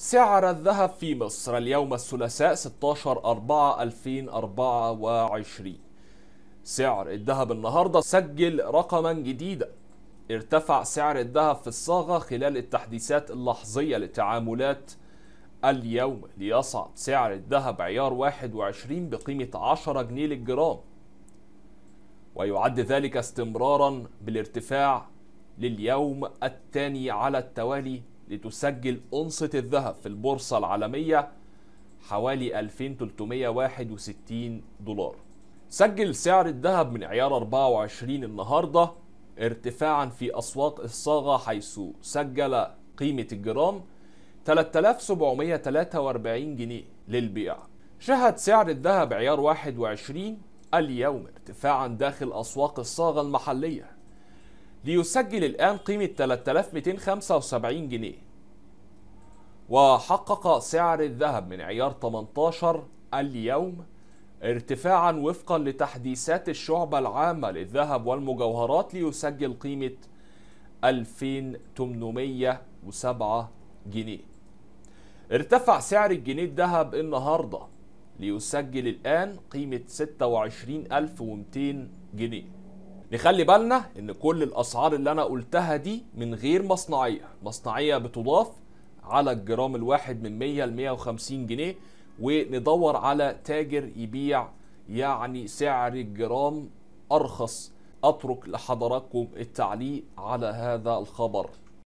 سعر الذهب في مصر اليوم الثلاثاء 16 4 2024 سعر الذهب النهاردة سجل رقما جديدا ارتفع سعر الذهب في الصاغة خلال التحديثات اللحظية لتعاملات اليوم ليصعد سعر الذهب عيار 21 بقيمة 10 جنيه للجرام ويعد ذلك استمرارا بالارتفاع لليوم الثاني على التوالي لتسجل أنصة الذهب في البورصة العالمية حوالي 2361 دولار سجل سعر الذهب من عيار 24 النهاردة ارتفاعا في أسواق الصاغة حيث سجل قيمة الجرام 3743 جنيه للبيع شهد سعر الذهب عيار 21 اليوم ارتفاعا داخل أسواق الصاغة المحلية ليسجل الآن قيمة 3275 جنيه وحقق سعر الذهب من عيار 18 اليوم ارتفاعا وفقا لتحديثات الشعبة العامة للذهب والمجوهرات ليسجل قيمة 2807 جنيه ارتفع سعر الجنيه الذهب النهارده ليسجل الآن قيمة 26200 جنيه نخلي بالنا ان كل الاسعار اللي انا قلتها دي من غير مصنعيه مصنعيه بتضاف على الجرام الواحد من 100 ل 150 جنيه وندور على تاجر يبيع يعني سعر الجرام ارخص اترك لحضراتكم التعليق على هذا الخبر